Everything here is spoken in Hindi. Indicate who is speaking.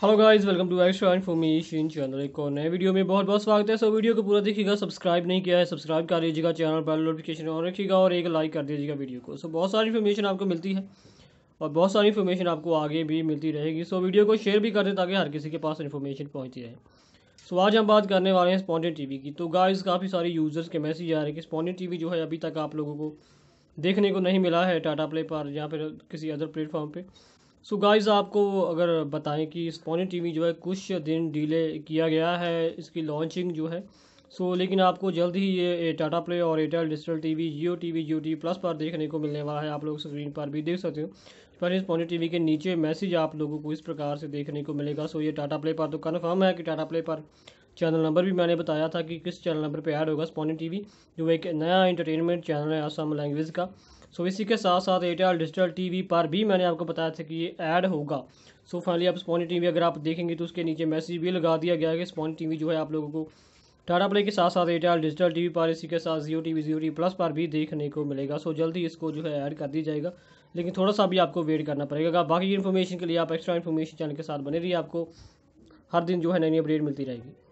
Speaker 1: hello guys welcome to extra information channel एक और नए वीडियो में बहुत बहुत स्वागत है सो वीडियो को पूरा देखिएगा सब्सक्राइब नहीं किया है सब्सक्राइब कर लीजिएगा चैनल पर नोटिफिकेशन ऑन रखिएगा और एक लाइक कर दीजिएगा वीडियो को सो बहुत सारी इन्फॉर्मेशन आपको मिलती है और बहुत सारी इन्फॉर्मेशन आपको आगे भी मिलती रहेगी सो वीडियो को शेयर भी कर दें ताकि हर किसी के पास इन्फॉर्मेशन पहुँचती रहे सो आज हम बात करने वाले हैं स्पॉन्टेड टी की तो गाइज काफ़ी सारे यूज़र्स के मैसेज आ रहे हैं कि स्पॉन्टेड टी जो है अभी तक आप लोगों को देखने को नहीं मिला है टाटा प्ले पर या फिर किसी अदर प्लेटफॉर्म पर सो so गाइस आपको अगर बताएं कि स्पोनी टीवी जो है कुछ दिन डिले किया गया है इसकी लॉन्चिंग जो है सो so, लेकिन आपको जल्द ही ये टाटा प्ले और Airtel digital TV Jio TV Jio T plus पर देखने को मिलने वाला है आप लोग स्क्रीन पर भी देख सकते हो पर स्पोनी टीवी के नीचे मैसेज आप लोगों को इस प्रकार से देखने को मिलेगा सो so, ये टाटा प्ले पर तो कन्फर्म है कि टाटा प्ले पर चैनल नंबर भी मैंने बताया था कि किस चैनल नंबर पे ऐड होगा स्पोनी टीवी जो एक नया एंटरटेनमेंट चैनल है आसाम लैंग्वेज का सो so, इसी के साथ साथ एयरटेल डिजिटल टीवी पर भी मैंने आपको बताया था कि ये ऐड होगा सो so, फाइनली आप स्पोनी टीवी अगर आप देखेंगे तो उसके नीचे मैसेज भी लगा दिया गया है कि स्पोनी टीवी जो है आप लोगों को टाटा प्ले के साथ साथ एयरटेल डिजिटल टीवी पर इसी के साथ Jio TV Jio T plus पर भी देखने को मिलेगा सो जल्दी इसको जो है ऐड कर दिया जाएगा लेकिन थोड़ा सा भी आपको वेट करना पड़ेगा बाकी इन्फॉर्मेशन के लिए आप एक्स्ट्रा इन्फॉर्मेशन चैनल के साथ बने रहिए आपको हर दिन जो है नई नई अपडेट मिलती रहेगी